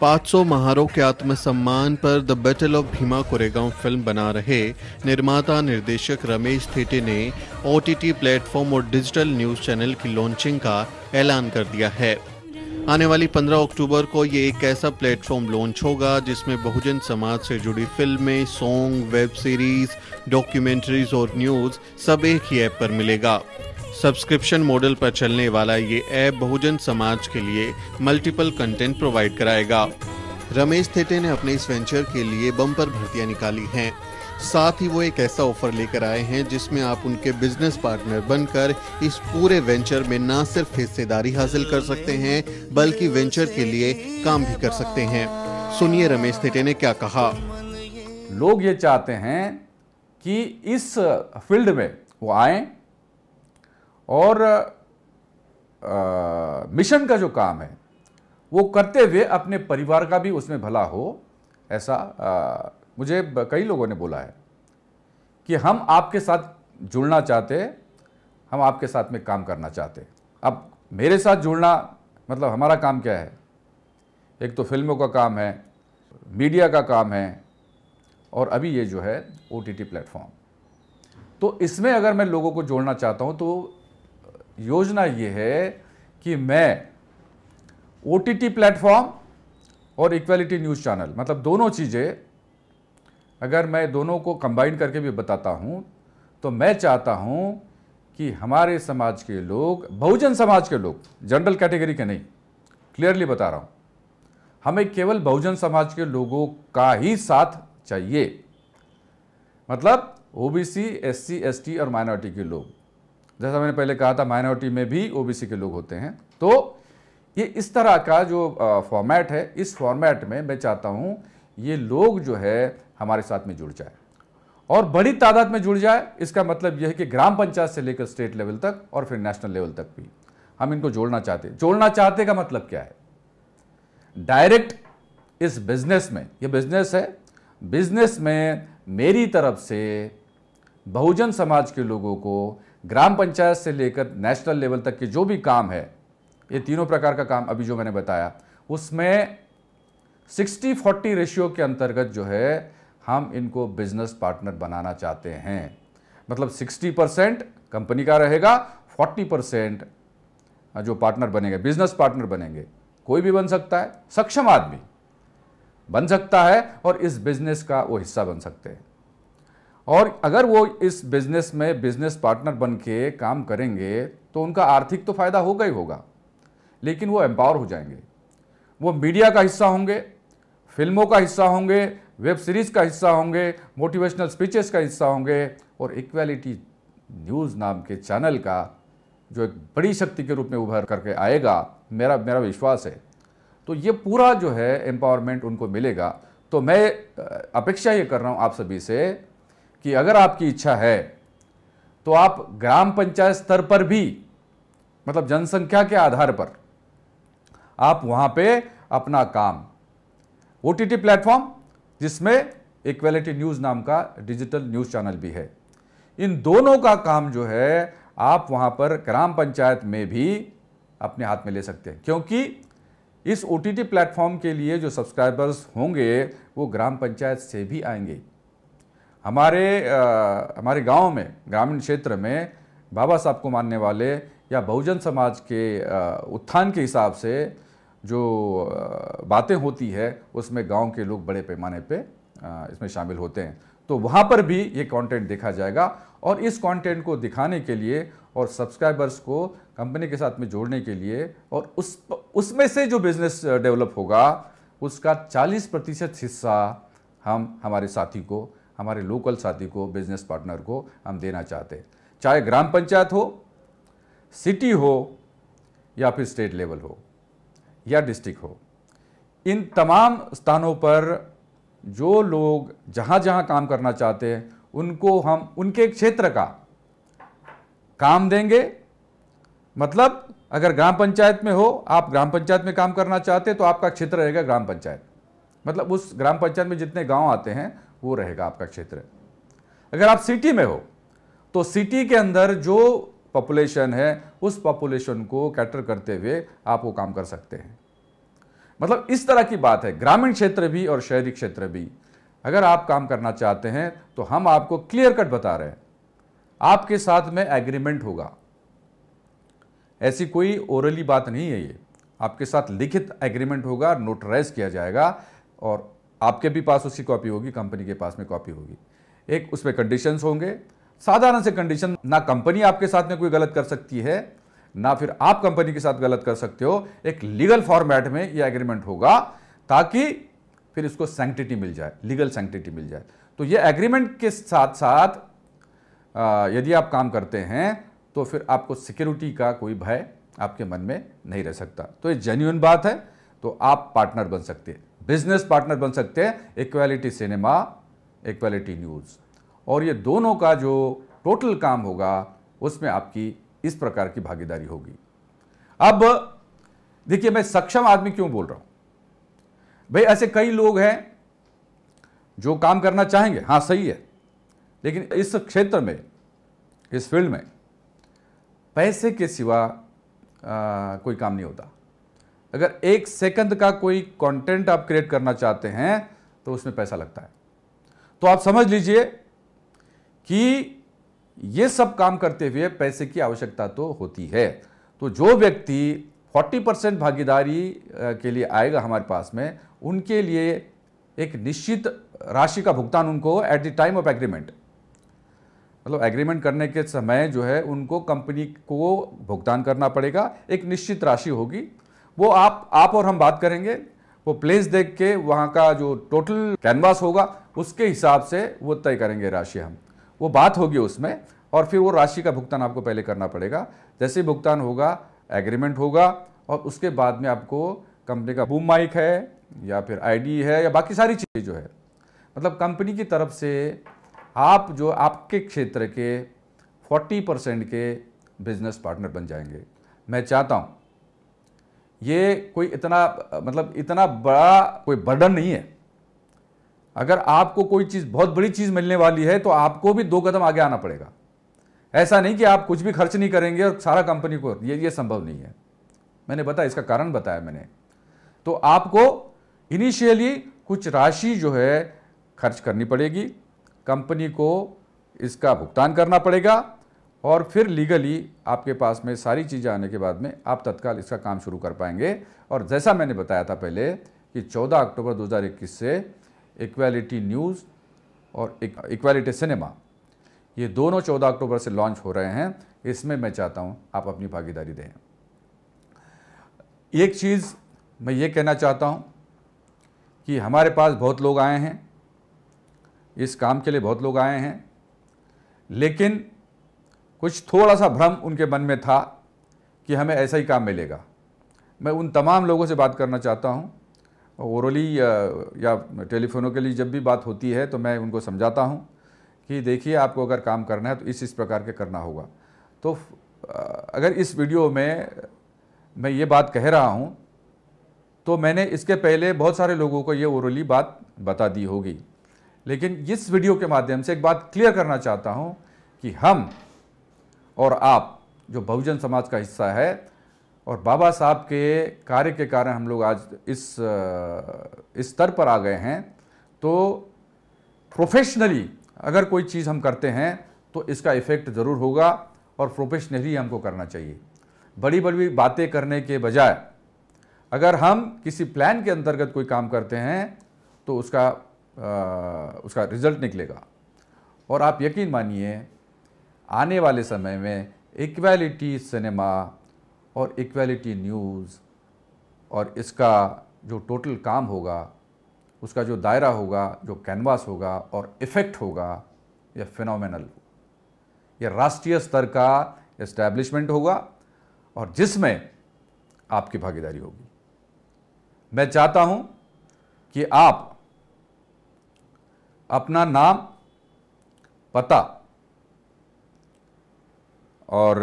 पाँच सौ महारों के आत्मसम्मान पर the battle of Bhima Koregaon film बना रहे निर्माता निर्देशक रमेश थेटे ने ओटीटी प्लेटफॉर्म और डिजिटल न्यूज चैनल की लॉन्चिंग का ऐलान कर दिया है आने वाली 15 अक्टूबर को ये एक ऐसा प्लेटफॉर्म लॉन्च होगा जिसमें बहुजन समाज से जुड़ी फिल्में सॉन्ग वेब सीरीज डॉक्यूमेंट्रीज और न्यूज सब एक ही ऐप पर मिलेगा सब्सक्रिप्शन मॉडल पर चलने वाला ये ऐप बहुजन समाज के लिए मल्टीपल कंटेंट प्रोवाइड कराएगा रमेश थेटे ने अपने इस वेंचर के लिए बम्पर भर्तियां निकाली हैं साथ ही वो एक ऐसा ऑफर लेकर आए हैं जिसमें आप उनके बिजनेस पार्टनर बनकर इस पूरे वेंचर में ना सिर्फ हिस्सेदारी हासिल कर सकते हैं बल्कि वेंचर के लिए काम भी कर सकते हैं सुनिए रमेश थेटे ने क्या कहा लोग ये चाहते हैं कि इस फील्ड में वो आए और आ, मिशन का जो काम है वो करते हुए अपने परिवार का भी उसमें भला हो ऐसा आ, मुझे कई लोगों ने बोला है कि हम आपके साथ जुड़ना चाहते हम आपके साथ में काम करना चाहते अब मेरे साथ जुड़ना मतलब हमारा काम क्या है एक तो फिल्मों का काम है मीडिया का काम है और अभी ये जो है ओ टी प्लेटफॉर्म तो इसमें अगर मैं लोगों को जोड़ना चाहता हूँ तो योजना ये है कि मैं ओ टी प्लेटफॉर्म और इक्वालिटी न्यूज़ चैनल मतलब दोनों चीज़ें अगर मैं दोनों को कंबाइन करके भी बताता हूँ तो मैं चाहता हूँ कि हमारे समाज के लोग बहुजन समाज के लोग जनरल कैटेगरी के नहीं क्लियरली बता रहा हूँ हमें केवल बहुजन समाज के लोगों का ही साथ चाहिए मतलब ओबीसी, एससी, एसटी और माइनॉरिटी के लोग जैसा मैंने पहले कहा था माइनॉरिटी में भी ओबीसी के लोग होते हैं तो ये इस तरह का जो फॉर्मेट है इस फॉर्मेट में मैं चाहता हूँ ये लोग जो है हमारे साथ में जुड़ जाए और बड़ी तादाद में जुड़ जाए इसका मतलब यह है कि ग्राम पंचायत से लेकर स्टेट लेवल तक और फिर नेशनल लेवल तक भी हम इनको जोड़ना चाहते हैं जोड़ना चाहते का मतलब क्या है डायरेक्ट इस बिजनेस में ये बिजनेस है बिजनेस में मेरी तरफ से बहुजन समाज के लोगों को ग्राम पंचायत से लेकर नेशनल लेवल तक के जो भी काम है ये तीनों प्रकार का काम अभी जो मैंने बताया उसमें 60 40 रेशियो के अंतर्गत जो है हम इनको बिजनेस पार्टनर बनाना चाहते हैं मतलब 60 परसेंट कंपनी का रहेगा 40 परसेंट जो पार्टनर बनेंगे बिजनेस पार्टनर बनेंगे कोई भी बन सकता है सक्षम आदमी बन सकता है और इस बिजनेस का वो हिस्सा बन सकते हैं और अगर वो इस बिजनेस में बिजनेस पार्टनर बन के काम करेंगे तो उनका आर्थिक तो फ़ायदा होगा ही होगा लेकिन वो एम्पावर हो जाएंगे वो मीडिया का हिस्सा होंगे फिल्मों का हिस्सा होंगे वेब सीरीज़ का हिस्सा होंगे मोटिवेशनल स्पीचेस का हिस्सा होंगे और इक्वालिटी न्यूज़ नाम के चैनल का जो एक बड़ी शक्ति के रूप में उभर करके आएगा मेरा मेरा विश्वास है तो ये पूरा जो है एम्पावरमेंट उनको मिलेगा तो मैं अपेक्षा ये कर रहा हूँ आप सभी से कि अगर आपकी इच्छा है तो आप ग्राम पंचायत स्तर पर भी मतलब जनसंख्या के आधार पर आप वहां पे अपना काम ओ टी प्लेटफॉर्म जिसमें इक्वेलिटी न्यूज़ नाम का डिजिटल न्यूज़ चैनल भी है इन दोनों का काम जो है आप वहां पर ग्राम पंचायत में भी अपने हाथ में ले सकते हैं क्योंकि इस ओ टी प्लेटफॉर्म के लिए जो सब्सक्राइबर्स होंगे वो ग्राम पंचायत से भी आएंगे हमारे आ, हमारे गांव में ग्रामीण क्षेत्र में बाबा साहब को मानने वाले या बहुजन समाज के आ, उत्थान के हिसाब से जो बातें होती है उसमें गांव के लोग बड़े पैमाने पे आ, इसमें शामिल होते हैं तो वहाँ पर भी ये कंटेंट देखा जाएगा और इस कंटेंट को दिखाने के लिए और सब्सक्राइबर्स को कंपनी के साथ में जोड़ने के लिए और उस उसमें से जो बिज़नेस डेवलप होगा उसका 40 प्रतिशत हिस्सा हम हमारे साथी को हमारे लोकल साथी को बिजनेस पार्टनर को हम देना चाहते हैं चाहे ग्राम पंचायत हो सिटी हो या फिर स्टेट लेवल हो या डिस्ट्रिक्ट हो इन तमाम स्थानों पर जो लोग जहाँ जहाँ काम करना चाहते हैं उनको हम उनके क्षेत्र का काम देंगे मतलब अगर ग्राम पंचायत में हो आप ग्राम पंचायत में काम करना चाहते हैं तो आपका क्षेत्र रहेगा ग्राम पंचायत मतलब उस ग्राम पंचायत में जितने गांव आते हैं वो रहेगा आपका क्षेत्र अगर आप सिटी में हो तो सिटी के अंदर जो पॉपुलेशन है उस पॉपुलेशन को कैटर करते हुए आप वो काम कर सकते हैं मतलब इस तरह की बात है ग्रामीण क्षेत्र भी और शहरी क्षेत्र भी अगर आप काम करना चाहते हैं तो हम आपको क्लियर कट बता रहे हैं आपके साथ में एग्रीमेंट होगा ऐसी कोई ओरली बात नहीं है ये आपके साथ लिखित एग्रीमेंट होगा नोटराइज किया जाएगा और आपके भी पास उसकी कॉपी होगी कंपनी के पास में कॉपी होगी एक उसमें कंडीशंस होंगे साधारण से कंडीशन ना कंपनी आपके साथ में कोई गलत कर सकती है ना फिर आप कंपनी के साथ गलत कर सकते हो एक लीगल फॉर्मेट में ये एग्रीमेंट होगा ताकि फिर इसको सेंक्टिटी मिल जाए लीगल सेंक्टिटी मिल जाए तो ये एग्रीमेंट के साथ साथ यदि आप काम करते हैं तो फिर आपको सिक्योरिटी का कोई भय आपके मन में नहीं रह सकता तो ये जेन्यून बात है तो आप पार्टनर बन सकते हैं बिजनेस पार्टनर बन सकते हैं इक्वालिटी सिनेमा इक्वालिटी न्यूज़ और ये दोनों का जो टोटल काम होगा उसमें आपकी इस प्रकार की भागीदारी होगी अब देखिए मैं सक्षम आदमी क्यों बोल रहा हूं भाई ऐसे कई लोग हैं जो काम करना चाहेंगे हाँ सही है लेकिन इस क्षेत्र में इस फील्ड में पैसे के सिवा आ, कोई काम नहीं होता अगर एक सेकंड का कोई कंटेंट आप क्रिएट करना चाहते हैं तो उसमें पैसा लगता है तो आप समझ लीजिए कि ये सब काम करते हुए पैसे की आवश्यकता तो होती है तो जो व्यक्ति 40 परसेंट भागीदारी के लिए आएगा हमारे पास में उनके लिए एक निश्चित राशि का भुगतान उनको at the time of agreement मतलब एग्रीमेंट करने के समय जो है उनको कंपनी को भुगतान करना पड़ेगा एक निश्चित राशि होगी वो आप आप और हम बात करेंगे वो प्लेस देख के वहाँ का जो टोटल कैनवास होगा उसके हिसाब से वो तय करेंगे राशि हम वो बात होगी उसमें और फिर वो राशि का भुगतान आपको पहले करना पड़ेगा जैसे भुगतान होगा एग्रीमेंट होगा और उसके बाद में आपको कंपनी का बूम माइक है या फिर आईडी है या बाकी सारी चीज़ें जो है मतलब कंपनी की तरफ से आप जो आपके क्षेत्र के 40 परसेंट के बिजनेस पार्टनर बन जाएंगे मैं चाहता हूँ ये कोई इतना मतलब इतना बड़ा कोई बर्डन नहीं है अगर आपको कोई चीज़ बहुत बड़ी चीज़ मिलने वाली है तो आपको भी दो कदम आगे आना पड़ेगा ऐसा नहीं कि आप कुछ भी खर्च नहीं करेंगे और सारा कंपनी को ये ये संभव नहीं है मैंने बताया इसका कारण बताया मैंने तो आपको इनिशियली कुछ राशि जो है खर्च करनी पड़ेगी कंपनी को इसका भुगतान करना पड़ेगा और फिर लीगली आपके पास में सारी चीज़ें आने के बाद में आप तत्काल इसका काम शुरू कर पाएंगे और जैसा मैंने बताया था पहले कि 14 अक्टूबर 2021 से इक्वालिटी न्यूज़ और इक्वालिटी सिनेमा ये दोनों 14 अक्टूबर से लॉन्च हो रहे हैं इसमें मैं चाहता हूँ आप अपनी भागीदारी दें एक चीज़ मैं ये कहना चाहता हूँ कि हमारे पास बहुत लोग आए हैं इस काम के लिए बहुत लोग आए हैं लेकिन कुछ थोड़ा सा भ्रम उनके मन में था कि हमें ऐसा ही काम मिलेगा मैं उन तमाम लोगों से बात करना चाहता हूँ ओरली या टेलीफोनों के लिए जब भी बात होती है तो मैं उनको समझाता हूँ कि देखिए आपको अगर काम करना है तो इस इस प्रकार के करना होगा तो अगर इस वीडियो में मैं ये बात कह रहा हूँ तो मैंने इसके पहले बहुत सारे लोगों को ये ओरली बात बता दी होगी लेकिन इस वीडियो के माध्यम से एक बात क्लियर करना चाहता हूँ कि हम और आप जो बहुजन समाज का हिस्सा है और बाबा साहब के कार्य के कारण हम लोग आज इस इस स्तर पर आ गए हैं तो प्रोफेशनली अगर कोई चीज़ हम करते हैं तो इसका इफ़ेक्ट ज़रूर होगा और प्रोफेशनली हमको करना चाहिए बड़ी बड़ी बातें करने के बजाय अगर हम किसी प्लान के अंतर्गत कोई काम करते हैं तो उसका आ, उसका रिज़ल्ट निकलेगा और आप यकीन मानिए आने वाले समय में इक्वालिटी सिनेमा और इक्वालिटी न्यूज़ और इसका जो टोटल काम होगा उसका जो दायरा होगा जो कैनवास होगा और इफ़ेक्ट होगा यह फिनोमिनल यह राष्ट्रीय स्तर का इस्टेब्लिशमेंट होगा और जिसमें आपकी भागीदारी होगी मैं चाहता हूं कि आप अपना नाम पता और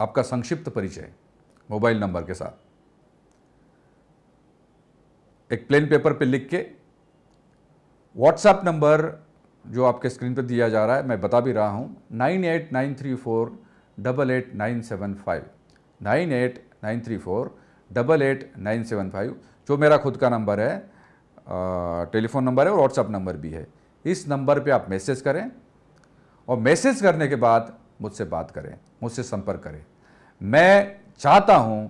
आपका संक्षिप्त परिचय मोबाइल नंबर के साथ एक प्लेन पेपर पे लिख के व्हाट्सएप नंबर जो आपके स्क्रीन पर दिया जा रहा है मैं बता भी रहा हूँ nine eight nine three four double eight nine seven five nine eight nine three four double eight nine seven five जो मेरा खुद का नंबर है टेलीफोन नंबर है और व्हाट्सएप नंबर भी है इस नंबर पे आप मैसेज करें और मैसेज करने के बाद मुझसे बात करें मुझसे संपर्क करें मैं चाहता हूं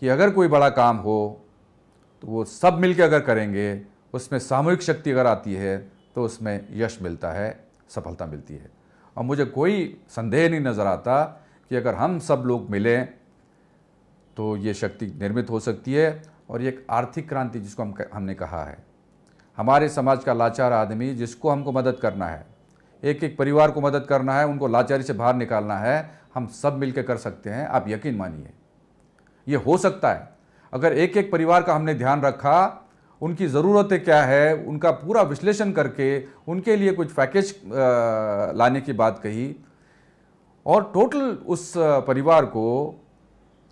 कि अगर कोई बड़ा काम हो तो वो सब मिलकर अगर करेंगे उसमें सामूहिक शक्ति अगर आती है तो उसमें यश मिलता है सफलता मिलती है और मुझे कोई संदेह नहीं नज़र आता कि अगर हम सब लोग मिलें तो ये शक्ति निर्मित हो सकती है और ये एक आर्थिक क्रांति जिसको हम हमने कहा है हमारे समाज का लाचार आदमी जिसको हमको मदद करना है एक एक परिवार को मदद करना है उनको लाचारी से बाहर निकालना है हम सब मिलकर कर सकते हैं आप यकीन मानिए ये हो सकता है अगर एक एक परिवार का हमने ध्यान रखा उनकी ज़रूरतें क्या है उनका पूरा विश्लेषण करके उनके लिए कुछ पैकेज लाने की बात कही और टोटल उस परिवार को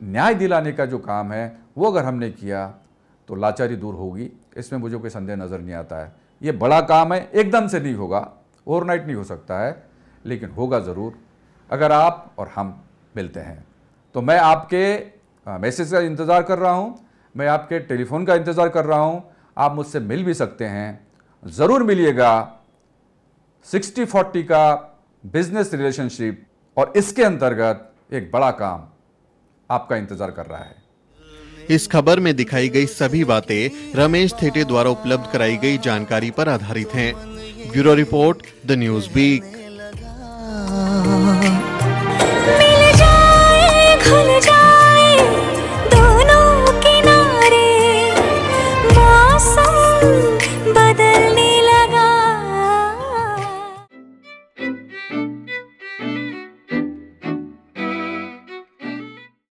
न्याय दिलाने का जो काम है वो अगर हमने किया तो लाचारी दूर होगी इसमें मुझे कोई संदेह नज़र नहीं आता है ये बड़ा काम है एकदम से नहीं होगा ओवरनाइट नहीं हो सकता है लेकिन होगा ज़रूर अगर आप और हम मिलते हैं तो मैं आपके मैसेज का इंतज़ार कर रहा हूँ मैं आपके टेलीफोन का इंतज़ार कर रहा हूँ आप मुझसे मिल भी सकते हैं ज़रूर मिलिएगा सिक्सटी फोर्टी का बिजनेस रिलेशनशिप और इसके अंतर्गत एक बड़ा काम आपका इंतजार कर रहा है इस खबर में दिखाई गई सभी बातें रमेश थेटे द्वारा उपलब्ध कराई गई जानकारी पर आधारित हैं। Bureau Report, The Newsbeak.